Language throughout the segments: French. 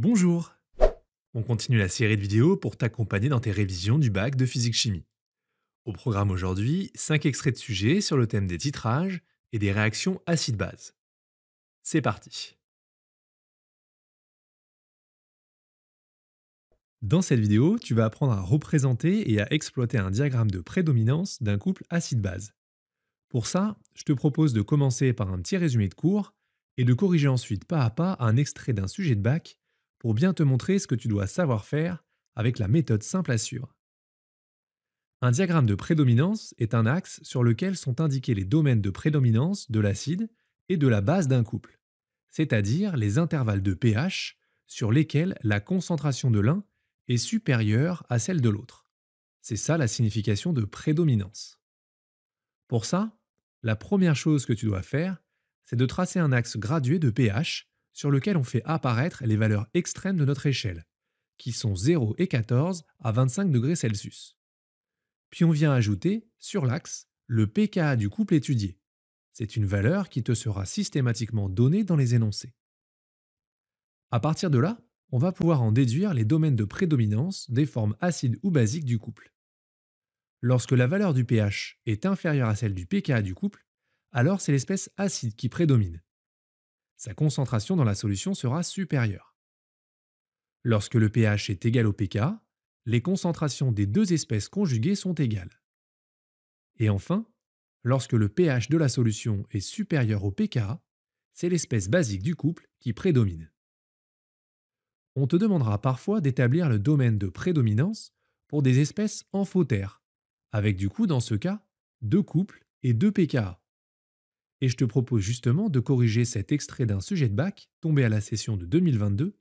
Bonjour On continue la série de vidéos pour t'accompagner dans tes révisions du bac de physique-chimie. Au programme aujourd'hui, 5 extraits de sujets sur le thème des titrages et des réactions acide-base. C'est parti Dans cette vidéo, tu vas apprendre à représenter et à exploiter un diagramme de prédominance d'un couple acide-base. Pour ça, je te propose de commencer par un petit résumé de cours et de corriger ensuite pas à pas un extrait d'un sujet de bac pour bien te montrer ce que tu dois savoir faire avec la méthode simple à suivre. Un diagramme de prédominance est un axe sur lequel sont indiqués les domaines de prédominance de l'acide et de la base d'un couple, c'est-à-dire les intervalles de pH sur lesquels la concentration de l'un est supérieure à celle de l'autre. C'est ça la signification de prédominance. Pour ça, la première chose que tu dois faire, c'est de tracer un axe gradué de pH sur lequel on fait apparaître les valeurs extrêmes de notre échelle, qui sont 0 et 14 à 25 degrés Celsius. Puis on vient ajouter, sur l'axe, le pKa du couple étudié. C'est une valeur qui te sera systématiquement donnée dans les énoncés. À partir de là, on va pouvoir en déduire les domaines de prédominance des formes acides ou basiques du couple. Lorsque la valeur du pH est inférieure à celle du pKa du couple, alors c'est l'espèce acide qui prédomine sa concentration dans la solution sera supérieure. Lorsque le pH est égal au pKa, les concentrations des deux espèces conjuguées sont égales. Et enfin, lorsque le pH de la solution est supérieur au pKa, c'est l'espèce basique du couple qui prédomine. On te demandera parfois d'établir le domaine de prédominance pour des espèces amphotères, avec du coup dans ce cas deux couples et deux pKa et je te propose justement de corriger cet extrait d'un sujet de bac tombé à la session de 2022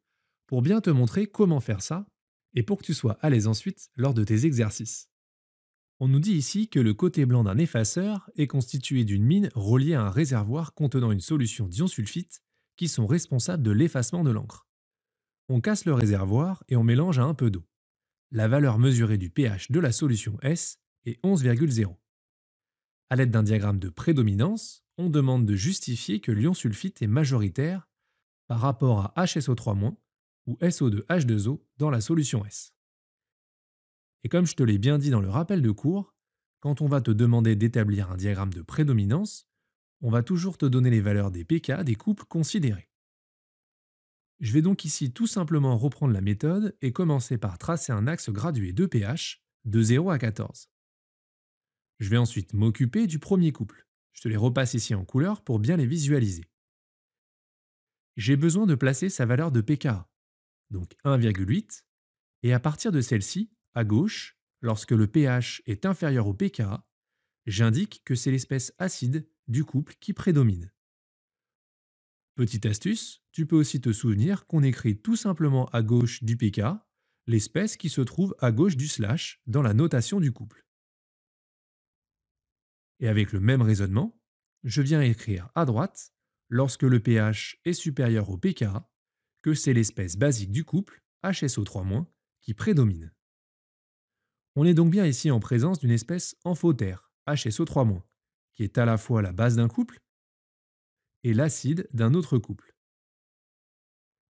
pour bien te montrer comment faire ça et pour que tu sois à l'aise ensuite lors de tes exercices. On nous dit ici que le côté blanc d'un effaceur est constitué d'une mine reliée à un réservoir contenant une solution d'ions sulfite qui sont responsables de l'effacement de l'encre. On casse le réservoir et on mélange à un peu d'eau. La valeur mesurée du pH de la solution S est 11,0. À l'aide d'un diagramme de prédominance, on demande de justifier que l'ion sulfite est majoritaire par rapport à HSO3- ou SO2H2O dans la solution S. Et comme je te l'ai bien dit dans le rappel de cours, quand on va te demander d'établir un diagramme de prédominance, on va toujours te donner les valeurs des pK des couples considérés. Je vais donc ici tout simplement reprendre la méthode et commencer par tracer un axe gradué de pH de 0 à 14. Je vais ensuite m'occuper du premier couple, je te les repasse ici en couleur pour bien les visualiser. J'ai besoin de placer sa valeur de pKa, donc 1,8, et à partir de celle-ci, à gauche, lorsque le pH est inférieur au pKa, j'indique que c'est l'espèce acide du couple qui prédomine. Petite astuce, tu peux aussi te souvenir qu'on écrit tout simplement à gauche du pKa l'espèce qui se trouve à gauche du slash dans la notation du couple. Et avec le même raisonnement, je viens écrire à droite, lorsque le pH est supérieur au pKa, que c'est l'espèce basique du couple, HSO3-, qui prédomine. On est donc bien ici en présence d'une espèce amphotère, HSO3-, qui est à la fois la base d'un couple et l'acide d'un autre couple.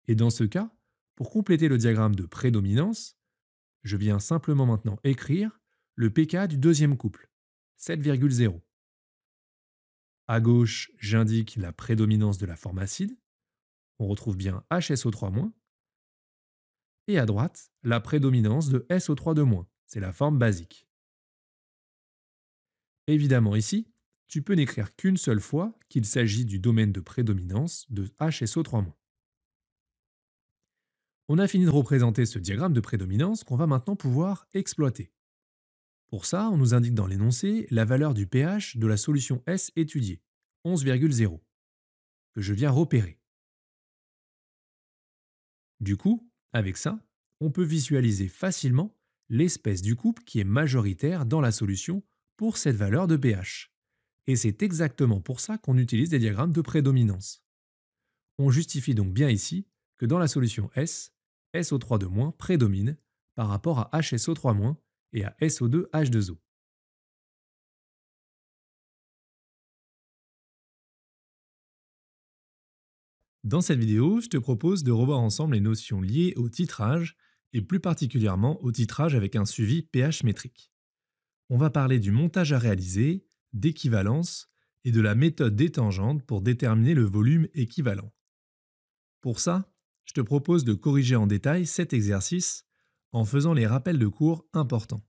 Et dans ce cas, pour compléter le diagramme de prédominance, je viens simplement maintenant écrire le pKa du deuxième couple, 7,0. À gauche, j'indique la prédominance de la forme acide. On retrouve bien HSO3-. Et à droite, la prédominance de SO3-. C'est la forme basique. Évidemment ici, tu peux n'écrire qu'une seule fois qu'il s'agit du domaine de prédominance de HSO3-. On a fini de représenter ce diagramme de prédominance qu'on va maintenant pouvoir exploiter. Pour ça, on nous indique dans l'énoncé la valeur du pH de la solution S étudiée, 11,0, que je viens repérer. Du coup, avec ça, on peut visualiser facilement l'espèce du couple qui est majoritaire dans la solution pour cette valeur de pH. Et c'est exactement pour ça qu'on utilise des diagrammes de prédominance. On justifie donc bien ici que dans la solution S, SO3 de moins prédomine par rapport à HSO3- et à SO2H2O. Dans cette vidéo, je te propose de revoir ensemble les notions liées au titrage, et plus particulièrement au titrage avec un suivi pH métrique. On va parler du montage à réaliser, d'équivalence, et de la méthode des tangentes pour déterminer le volume équivalent. Pour ça, je te propose de corriger en détail cet exercice en faisant les rappels de cours importants.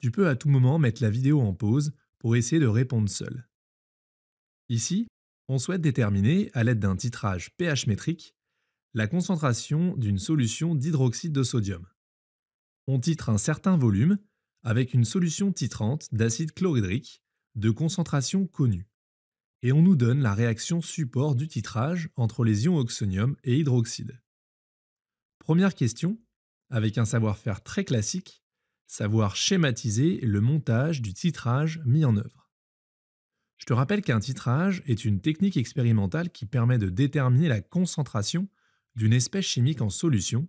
Tu peux à tout moment mettre la vidéo en pause pour essayer de répondre seul. Ici, on souhaite déterminer, à l'aide d'un titrage pH métrique, la concentration d'une solution d'hydroxyde de sodium. On titre un certain volume avec une solution titrante d'acide chlorhydrique de concentration connue. Et on nous donne la réaction support du titrage entre les ions oxonium et hydroxyde. Première question, avec un savoir-faire très classique, savoir schématiser le montage du titrage mis en œuvre. Je te rappelle qu'un titrage est une technique expérimentale qui permet de déterminer la concentration d'une espèce chimique en solution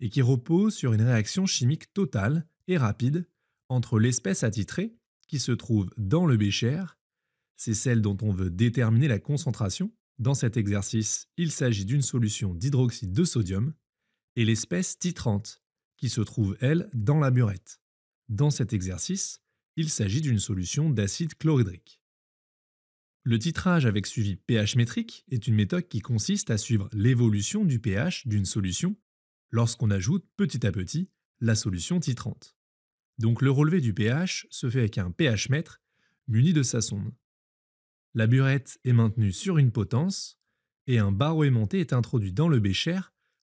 et qui repose sur une réaction chimique totale et rapide entre l'espèce attitrée, qui se trouve dans le bécher, c'est celle dont on veut déterminer la concentration, dans cet exercice il s'agit d'une solution d'hydroxyde de sodium, et l'espèce titrante, qui se trouve, elle, dans la burette. Dans cet exercice, il s'agit d'une solution d'acide chlorhydrique. Le titrage avec suivi pH métrique est une méthode qui consiste à suivre l'évolution du pH d'une solution lorsqu'on ajoute petit à petit la solution titrante. Donc le relevé du pH se fait avec un pH mètre muni de sa sonde. La burette est maintenue sur une potence et un barreau aimanté est introduit dans le bécher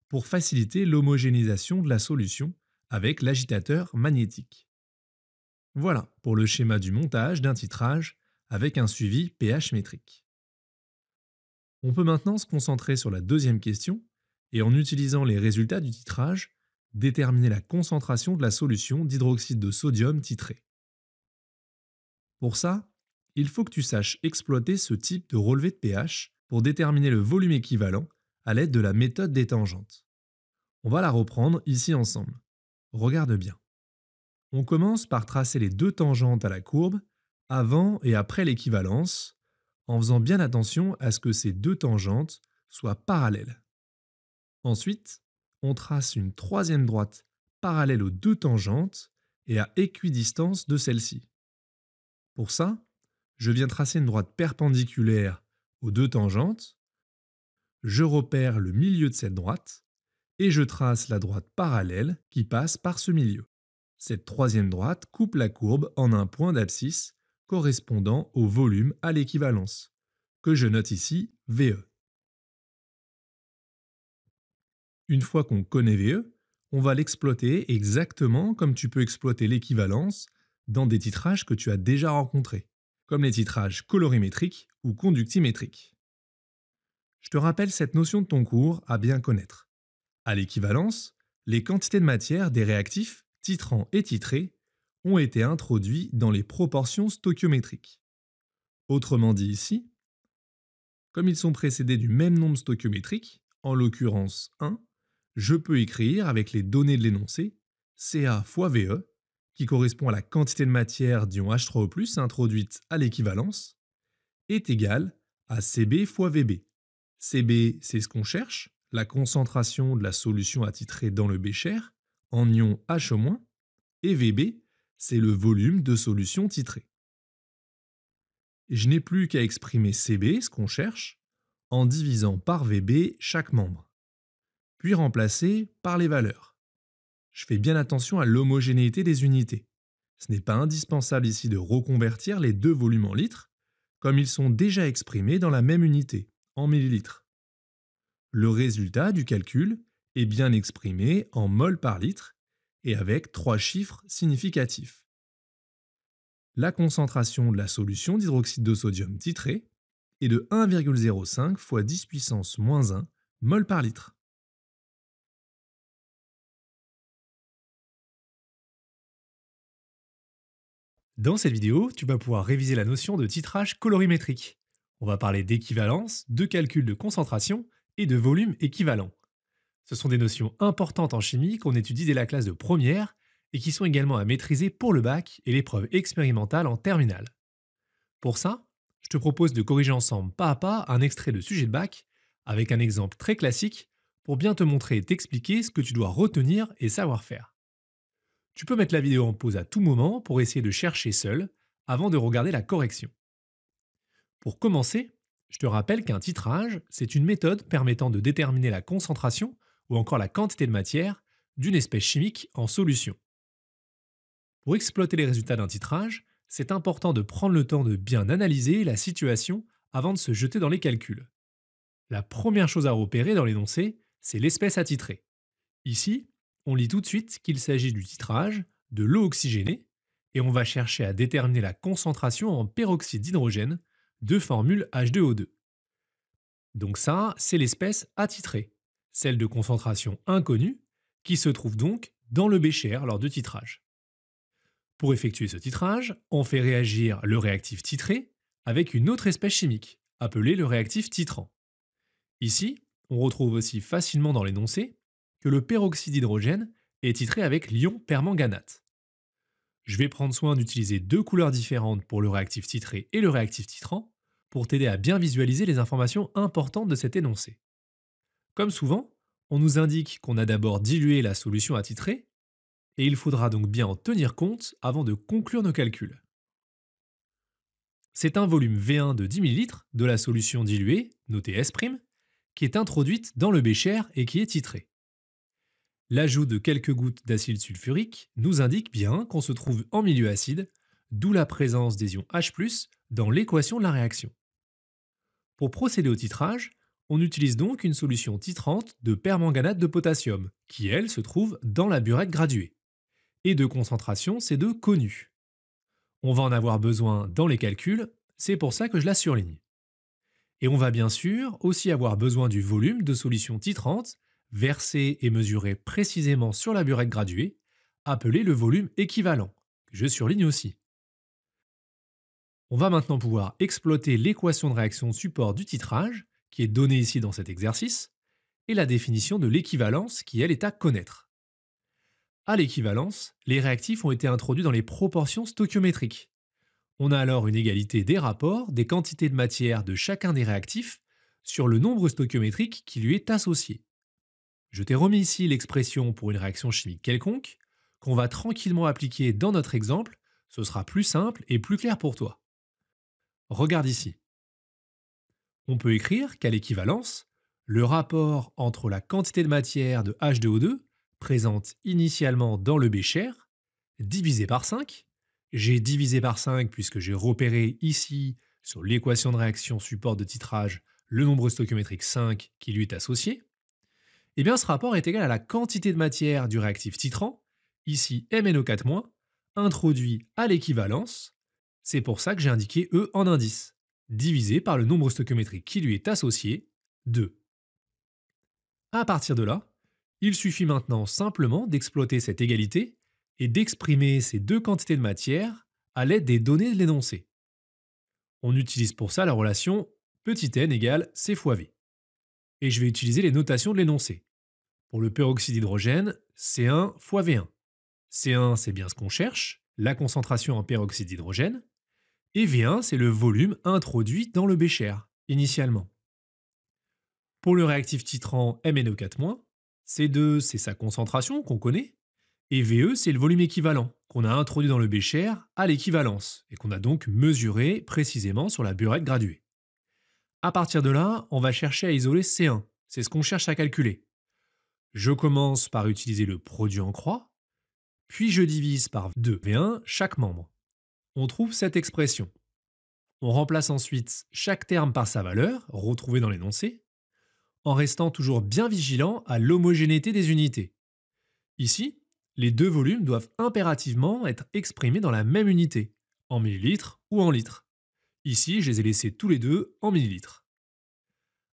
pour faciliter l'homogénéisation de la solution avec l'agitateur magnétique. Voilà pour le schéma du montage d'un titrage avec un suivi pH métrique. On peut maintenant se concentrer sur la deuxième question et en utilisant les résultats du titrage, déterminer la concentration de la solution d'hydroxyde de sodium titré. Pour ça, il faut que tu saches exploiter ce type de relevé de pH pour déterminer le volume équivalent à l'aide de la méthode des tangentes. On va la reprendre ici ensemble. Regarde bien. On commence par tracer les deux tangentes à la courbe, avant et après l'équivalence, en faisant bien attention à ce que ces deux tangentes soient parallèles. Ensuite, on trace une troisième droite parallèle aux deux tangentes et à équidistance de celle-ci. Pour ça, je viens tracer une droite perpendiculaire aux deux tangentes je repère le milieu de cette droite et je trace la droite parallèle qui passe par ce milieu. Cette troisième droite coupe la courbe en un point d'abscisse correspondant au volume à l'équivalence, que je note ici VE. Une fois qu'on connaît VE, on va l'exploiter exactement comme tu peux exploiter l'équivalence dans des titrages que tu as déjà rencontrés, comme les titrages colorimétriques ou conductimétriques. Je te rappelle cette notion de ton cours à bien connaître. À l'équivalence, les quantités de matière des réactifs, titrants et titrés, ont été introduits dans les proportions stoichiométriques. Autrement dit ici, comme ils sont précédés du même nombre stoichiométrique, en l'occurrence 1, je peux écrire avec les données de l'énoncé CA fois VE, qui correspond à la quantité de matière d'ion H3O+, introduite à l'équivalence, est égale à CB fois VB, CB, c'est ce qu'on cherche, la concentration de la solution à titrer dans le bécher, en ion H-, au moins, et VB, c'est le volume de solution titrée. Je n'ai plus qu'à exprimer CB, ce qu'on cherche, en divisant par VB chaque membre, puis remplacer par les valeurs. Je fais bien attention à l'homogénéité des unités. Ce n'est pas indispensable ici de reconvertir les deux volumes en litres, comme ils sont déjà exprimés dans la même unité en millilitres. Le résultat du calcul est bien exprimé en mol par litre et avec trois chiffres significatifs. La concentration de la solution d'hydroxyde de sodium titrée est de 1,05 fois 10 puissance moins 1 mol par litre. Dans cette vidéo, tu vas pouvoir réviser la notion de titrage colorimétrique. On va parler d'équivalence, de calcul de concentration et de volume équivalent. Ce sont des notions importantes en chimie qu'on étudie dès la classe de première et qui sont également à maîtriser pour le bac et l'épreuve expérimentale en terminale. Pour ça, je te propose de corriger ensemble pas à pas un extrait de sujet de bac avec un exemple très classique pour bien te montrer et t'expliquer ce que tu dois retenir et savoir faire. Tu peux mettre la vidéo en pause à tout moment pour essayer de chercher seul avant de regarder la correction. Pour commencer, je te rappelle qu'un titrage, c'est une méthode permettant de déterminer la concentration ou encore la quantité de matière d'une espèce chimique en solution. Pour exploiter les résultats d'un titrage, c'est important de prendre le temps de bien analyser la situation avant de se jeter dans les calculs. La première chose à repérer dans l'énoncé, c'est l'espèce à titrer. Ici, on lit tout de suite qu'il s'agit du titrage de l'eau oxygénée et on va chercher à déterminer la concentration en peroxyde d'hydrogène de formule H2O2. Donc ça, c'est l'espèce attitrée, celle de concentration inconnue, qui se trouve donc dans le bécher lors de titrage. Pour effectuer ce titrage, on fait réagir le réactif titré avec une autre espèce chimique, appelée le réactif titrant. Ici, on retrouve aussi facilement dans l'énoncé que le peroxyde d'hydrogène est titré avec l'ion permanganate je vais prendre soin d'utiliser deux couleurs différentes pour le réactif titré et le réactif titrant pour t'aider à bien visualiser les informations importantes de cet énoncé. Comme souvent, on nous indique qu'on a d'abord dilué la solution à titrer, et il faudra donc bien en tenir compte avant de conclure nos calculs. C'est un volume V1 de 10 ml de la solution diluée, notée S', qui est introduite dans le bécher et qui est titré. L'ajout de quelques gouttes d'acide sulfurique nous indique bien qu'on se trouve en milieu acide, d'où la présence des ions H+, dans l'équation de la réaction. Pour procéder au titrage, on utilise donc une solution titrante de permanganate de potassium, qui elle se trouve dans la burette graduée. Et de concentration, c'est de connue. On va en avoir besoin dans les calculs, c'est pour ça que je la surligne. Et on va bien sûr aussi avoir besoin du volume de solution titrante versé et mesuré précisément sur la burette graduée, appelé le volume équivalent, que je surligne aussi. On va maintenant pouvoir exploiter l'équation de réaction support du titrage, qui est donnée ici dans cet exercice, et la définition de l'équivalence qui, elle, est à connaître. À l'équivalence, les réactifs ont été introduits dans les proportions stoichiométriques. On a alors une égalité des rapports des quantités de matière de chacun des réactifs sur le nombre stoichiométrique qui lui est associé. Je t'ai remis ici l'expression pour une réaction chimique quelconque, qu'on va tranquillement appliquer dans notre exemple, ce sera plus simple et plus clair pour toi. Regarde ici. On peut écrire qu'à l'équivalence, le rapport entre la quantité de matière de H2O2 présente initialement dans le bécher divisé par 5. J'ai divisé par 5 puisque j'ai repéré ici, sur l'équation de réaction support de titrage, le nombre stoichiométrique 5 qui lui est associé eh bien ce rapport est égal à la quantité de matière du réactif titrant, ici MnO4-, introduit à l'équivalence, c'est pour ça que j'ai indiqué E en indice, divisé par le nombre stoichiométrique qui lui est associé, 2. À partir de là, il suffit maintenant simplement d'exploiter cette égalité et d'exprimer ces deux quantités de matière à l'aide des données de l'énoncé. On utilise pour ça la relation petit n égale c fois v. Et je vais utiliser les notations de l'énoncé. Pour le peroxyde d'hydrogène, C1 fois V1. C1, c'est bien ce qu'on cherche, la concentration en peroxyde d'hydrogène, et V1, c'est le volume introduit dans le bécher, initialement. Pour le réactif titrant MnO4-, C2, c'est sa concentration qu'on connaît, et VE, c'est le volume équivalent qu'on a introduit dans le bécher à l'équivalence, et qu'on a donc mesuré précisément sur la burette graduée. À partir de là, on va chercher à isoler C1, c'est ce qu'on cherche à calculer. Je commence par utiliser le produit en croix, puis je divise par 2V1 chaque membre. On trouve cette expression. On remplace ensuite chaque terme par sa valeur, retrouvée dans l'énoncé, en restant toujours bien vigilant à l'homogénéité des unités. Ici, les deux volumes doivent impérativement être exprimés dans la même unité, en millilitres ou en litres. Ici, je les ai laissés tous les deux en millilitres.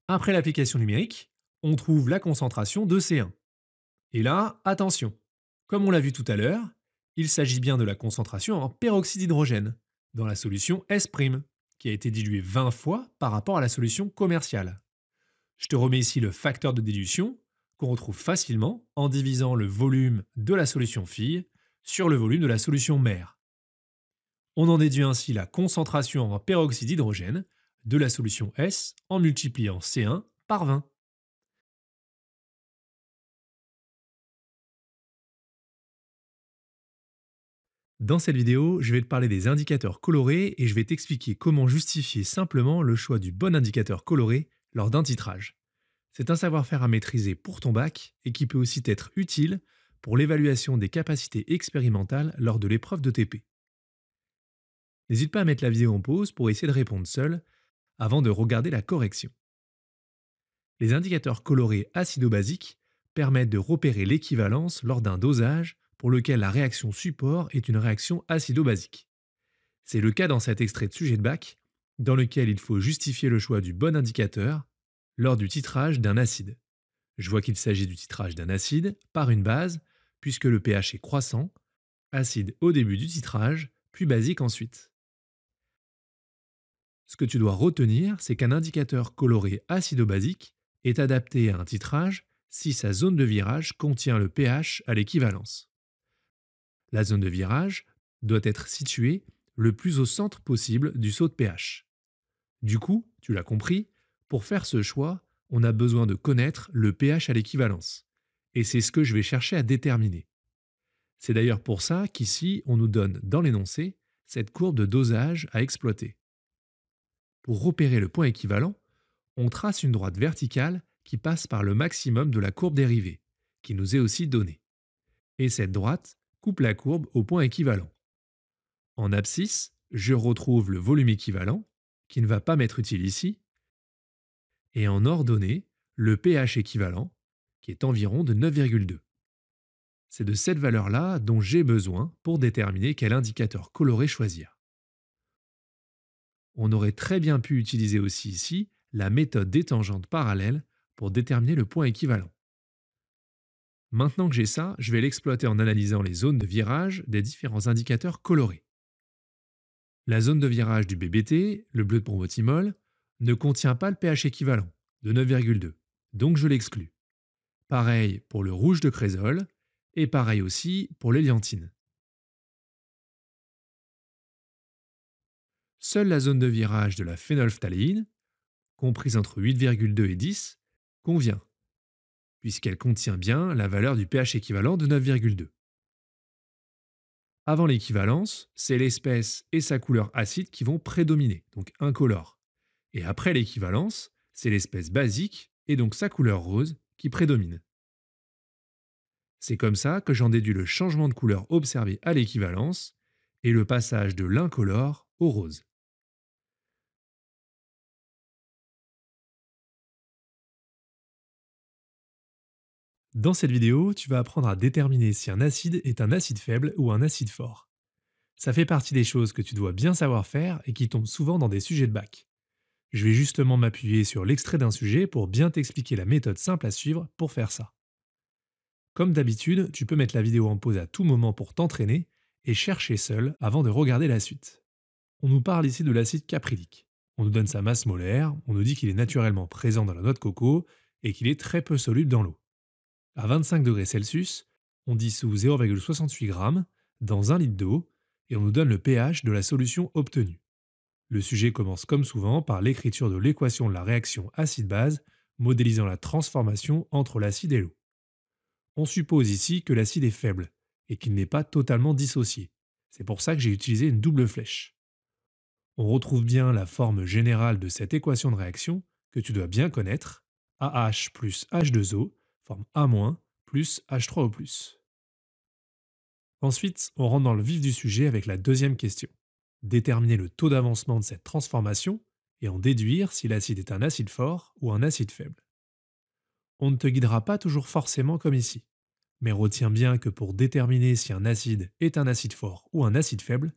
Après l'application numérique, on trouve la concentration de C1. Et là, attention, comme on l'a vu tout à l'heure, il s'agit bien de la concentration en peroxyde d'hydrogène, dans la solution S', qui a été diluée 20 fois par rapport à la solution commerciale. Je te remets ici le facteur de dilution, qu'on retrouve facilement en divisant le volume de la solution fille sur le volume de la solution mère. On en déduit ainsi la concentration en peroxyde d'hydrogène de la solution S en multipliant C1 par 20. Dans cette vidéo, je vais te parler des indicateurs colorés et je vais t'expliquer comment justifier simplement le choix du bon indicateur coloré lors d'un titrage. C'est un savoir-faire à maîtriser pour ton bac et qui peut aussi t'être utile pour l'évaluation des capacités expérimentales lors de l'épreuve de TP. N'hésite pas à mettre la vidéo en pause pour essayer de répondre seul avant de regarder la correction. Les indicateurs colorés acido-basiques permettent de repérer l'équivalence lors d'un dosage pour lequel la réaction support est une réaction acido-basique. C'est le cas dans cet extrait de sujet de bac, dans lequel il faut justifier le choix du bon indicateur lors du titrage d'un acide. Je vois qu'il s'agit du titrage d'un acide par une base, puisque le pH est croissant, acide au début du titrage, puis basique ensuite. Ce que tu dois retenir, c'est qu'un indicateur coloré acido-basique est adapté à un titrage si sa zone de virage contient le pH à l'équivalence. La zone de virage doit être située le plus au centre possible du saut de pH. Du coup, tu l'as compris, pour faire ce choix, on a besoin de connaître le pH à l'équivalence. Et c'est ce que je vais chercher à déterminer. C'est d'ailleurs pour ça qu'ici, on nous donne dans l'énoncé cette courbe de dosage à exploiter. Pour repérer le point équivalent, on trace une droite verticale qui passe par le maximum de la courbe dérivée, qui nous est aussi donnée. Et cette droite, la courbe au point équivalent. En abscisse, je retrouve le volume équivalent, qui ne va pas m'être utile ici, et en ordonnée, le pH équivalent, qui est environ de 9,2. C'est de cette valeur-là dont j'ai besoin pour déterminer quel indicateur coloré choisir. On aurait très bien pu utiliser aussi ici la méthode des tangentes parallèles pour déterminer le point équivalent. Maintenant que j'ai ça, je vais l'exploiter en analysant les zones de virage des différents indicateurs colorés. La zone de virage du BBT, le bleu de bromothymol, ne contient pas le pH équivalent, de 9,2, donc je l'exclus. Pareil pour le rouge de crésol, et pareil aussi pour l'éliantine. Seule la zone de virage de la phénolphtaléine, comprise entre 8,2 et 10, convient puisqu'elle contient bien la valeur du pH équivalent de 9,2. Avant l'équivalence, c'est l'espèce et sa couleur acide qui vont prédominer, donc incolore. Et après l'équivalence, c'est l'espèce basique et donc sa couleur rose qui prédomine. C'est comme ça que j'en déduis le changement de couleur observé à l'équivalence et le passage de l'incolore au rose. Dans cette vidéo, tu vas apprendre à déterminer si un acide est un acide faible ou un acide fort. Ça fait partie des choses que tu dois bien savoir faire et qui tombent souvent dans des sujets de bac. Je vais justement m'appuyer sur l'extrait d'un sujet pour bien t'expliquer la méthode simple à suivre pour faire ça. Comme d'habitude, tu peux mettre la vidéo en pause à tout moment pour t'entraîner et chercher seul avant de regarder la suite. On nous parle ici de l'acide caprylique. On nous donne sa masse molaire, on nous dit qu'il est naturellement présent dans la noix de coco et qu'il est très peu soluble dans l'eau à 25 degrés Celsius, on dissout 0,68 g dans 1 litre d'eau et on nous donne le pH de la solution obtenue. Le sujet commence comme souvent par l'écriture de l'équation de la réaction acide-base modélisant la transformation entre l'acide et l'eau. On suppose ici que l'acide est faible et qu'il n'est pas totalement dissocié. C'est pour ça que j'ai utilisé une double flèche. On retrouve bien la forme générale de cette équation de réaction que tu dois bien connaître, AH plus H2O forme A- plus H3O+. Ensuite, on rentre dans le vif du sujet avec la deuxième question. Déterminer le taux d'avancement de cette transformation et en déduire si l'acide est un acide fort ou un acide faible. On ne te guidera pas toujours forcément comme ici, mais retiens bien que pour déterminer si un acide est un acide fort ou un acide faible,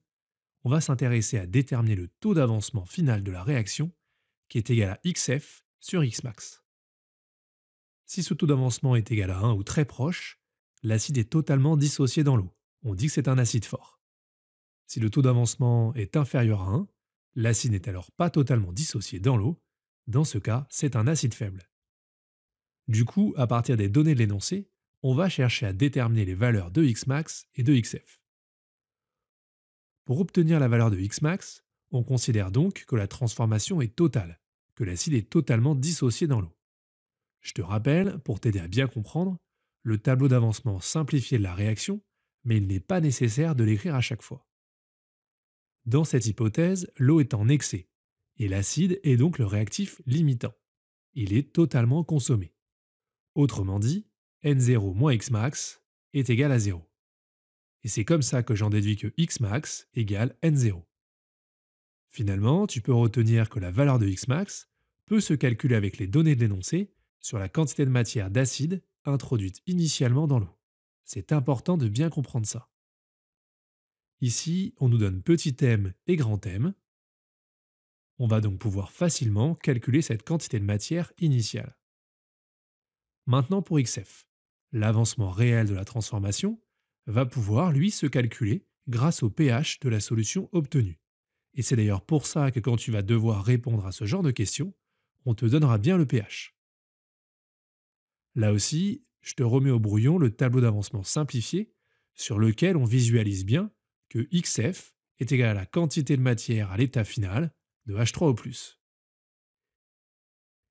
on va s'intéresser à déterminer le taux d'avancement final de la réaction qui est égal à xf sur xmax. Si ce taux d'avancement est égal à 1 ou très proche, l'acide est totalement dissocié dans l'eau. On dit que c'est un acide fort. Si le taux d'avancement est inférieur à 1, l'acide n'est alors pas totalement dissocié dans l'eau. Dans ce cas, c'est un acide faible. Du coup, à partir des données de l'énoncé, on va chercher à déterminer les valeurs de Xmax et de Xf. Pour obtenir la valeur de Xmax, on considère donc que la transformation est totale, que l'acide est totalement dissocié dans l'eau. Je te rappelle, pour t'aider à bien comprendre, le tableau d'avancement simplifié de la réaction, mais il n'est pas nécessaire de l'écrire à chaque fois. Dans cette hypothèse, l'eau est en excès, et l'acide est donc le réactif limitant. Il est totalement consommé. Autrement dit, N0 moins Xmax est égal à 0. Et c'est comme ça que j'en déduis que Xmax égale N0. Finalement, tu peux retenir que la valeur de Xmax peut se calculer avec les données de l'énoncé sur la quantité de matière d'acide introduite initialement dans l'eau. C'est important de bien comprendre ça. Ici, on nous donne petit m et grand m. On va donc pouvoir facilement calculer cette quantité de matière initiale. Maintenant pour xf, l'avancement réel de la transformation va pouvoir, lui, se calculer grâce au pH de la solution obtenue. Et c'est d'ailleurs pour ça que quand tu vas devoir répondre à ce genre de questions, on te donnera bien le pH. Là aussi, je te remets au brouillon le tableau d'avancement simplifié sur lequel on visualise bien que XF est égal à la quantité de matière à l'état final de H3O+.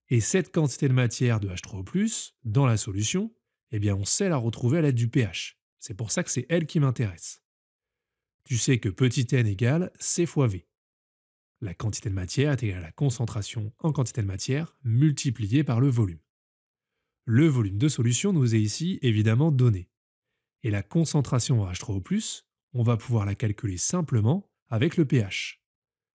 Et cette quantité de matière de H3O+, dans la solution, eh bien on sait la retrouver à l'aide du pH. C'est pour ça que c'est elle qui m'intéresse. Tu sais que petit n égale C fois V. La quantité de matière est égale à la concentration en quantité de matière multipliée par le volume le volume de solution nous est ici évidemment donné. Et la concentration en H3O+, on va pouvoir la calculer simplement avec le pH.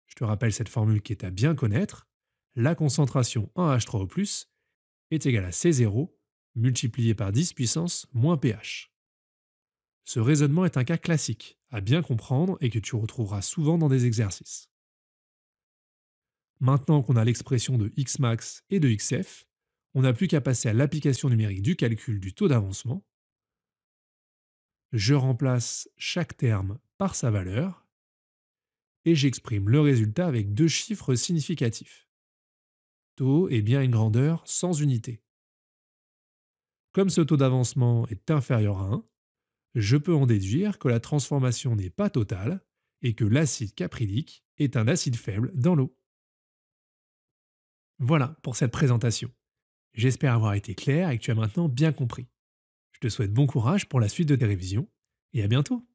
Je te rappelle cette formule qui est à bien connaître. La concentration en H3O+, est égale à C0 multiplié par 10 puissance moins pH. Ce raisonnement est un cas classique, à bien comprendre et que tu retrouveras souvent dans des exercices. Maintenant qu'on a l'expression de Xmax et de Xf, on n'a plus qu'à passer à l'application numérique du calcul du taux d'avancement. Je remplace chaque terme par sa valeur et j'exprime le résultat avec deux chiffres significatifs. Taux est bien une grandeur sans unité. Comme ce taux d'avancement est inférieur à 1, je peux en déduire que la transformation n'est pas totale et que l'acide caprylique est un acide faible dans l'eau. Voilà pour cette présentation. J'espère avoir été clair et que tu as maintenant bien compris. Je te souhaite bon courage pour la suite de tes révisions et à bientôt